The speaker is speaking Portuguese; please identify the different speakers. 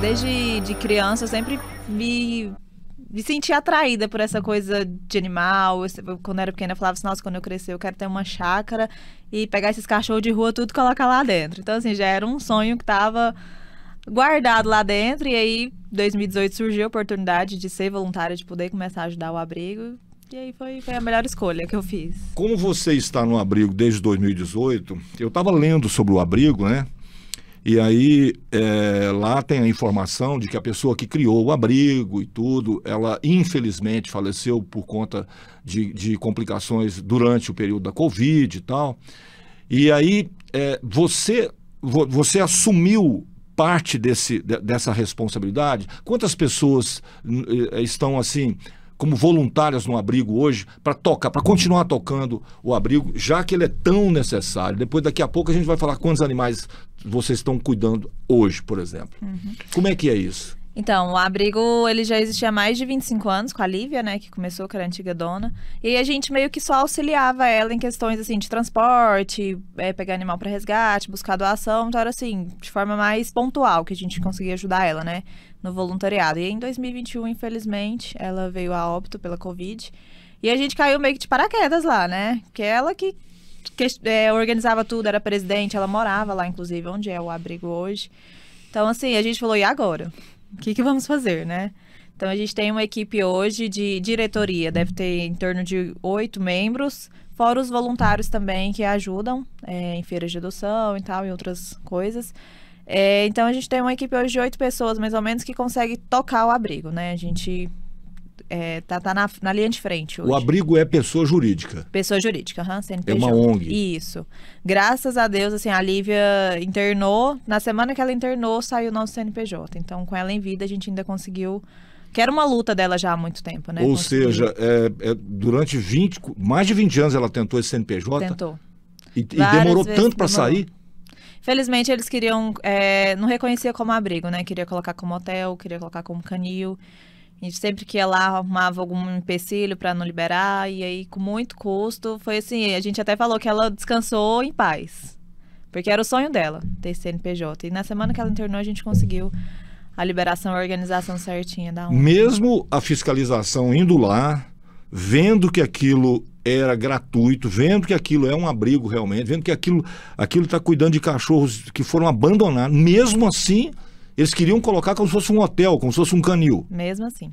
Speaker 1: desde de criança eu sempre me, me senti atraída por essa coisa de animal. Eu, quando eu era pequena eu falava assim, nossa, quando eu crescer eu quero ter uma chácara e pegar esses cachorros de rua tudo e colocar lá dentro. Então assim, já era um sonho que tava guardado lá dentro e aí 2018 surgiu a oportunidade de ser voluntária, de poder começar a ajudar o abrigo. E aí foi, foi a melhor escolha que eu fiz. Como você
Speaker 2: está no abrigo desde 2018, eu estava lendo sobre o abrigo, né? E aí é, lá tem a informação de que a pessoa que criou o abrigo e tudo, ela infelizmente faleceu por conta de, de complicações durante o período da Covid e tal. E aí é, você vo, você assumiu parte desse, de, dessa responsabilidade. Quantas pessoas é, estão assim como voluntárias no abrigo hoje para tocar, para continuar tocando o abrigo, já que ele é tão necessário. Depois, daqui a pouco, a gente vai falar quantos animais vocês estão cuidando hoje, por exemplo. Uhum. Como é que é isso?
Speaker 1: Então, o abrigo ele já existia há mais de 25 anos com a Lívia, né, que começou, que era a antiga dona. E a gente meio que só auxiliava ela em questões assim de transporte, é, pegar animal para resgate, buscar doação, então era assim, de forma mais pontual que a gente conseguia ajudar ela, né, no voluntariado. E em 2021, infelizmente, ela veio a óbito pela Covid. E a gente caiu meio que de paraquedas lá, né? Porque é ela que, que é, organizava tudo, era presidente, ela morava lá, inclusive, onde é o abrigo hoje. Então, assim, a gente falou, e agora? O que, que vamos fazer, né? Então a gente tem uma equipe hoje de diretoria, deve ter em torno de oito membros, fora os voluntários também que ajudam é, em feiras de adoção e tal, e outras coisas. É, então a gente tem uma equipe hoje de oito pessoas, mais ou menos, que consegue tocar o abrigo, né? A gente é, tá, tá na, na linha de frente hoje. O abrigo
Speaker 2: é pessoa jurídica.
Speaker 1: Pessoa jurídica, uhum, CNPJ. É uma ONG. Isso. Graças a Deus, assim, a Lívia internou. Na semana que ela internou, saiu o nosso CNPJ. Então, com ela em vida, a gente ainda conseguiu que era uma luta dela já há muito tempo, né? Ou seja,
Speaker 2: é, é, durante 20, mais de 20 anos ela tentou esse CNPJ. Tentou.
Speaker 1: E, e demorou tanto para sair? Felizmente eles queriam, é, não reconhecia como abrigo, né? Queria colocar como hotel, queria colocar como canil. A gente sempre que ia lá arrumava algum empecilho para não liberar, e aí, com muito custo, foi assim: a gente até falou que ela descansou em paz, porque era o sonho dela ter CNPJ. E na semana que ela internou, a gente conseguiu a liberação a organização certinha da ONU.
Speaker 2: Mesmo a fiscalização indo lá, vendo que aquilo era gratuito, vendo que aquilo é um abrigo realmente, vendo que aquilo aquilo está cuidando de cachorros que foram abandonados, mesmo assim eles queriam colocar como se fosse um hotel, como se fosse um canil.
Speaker 1: Mesmo assim.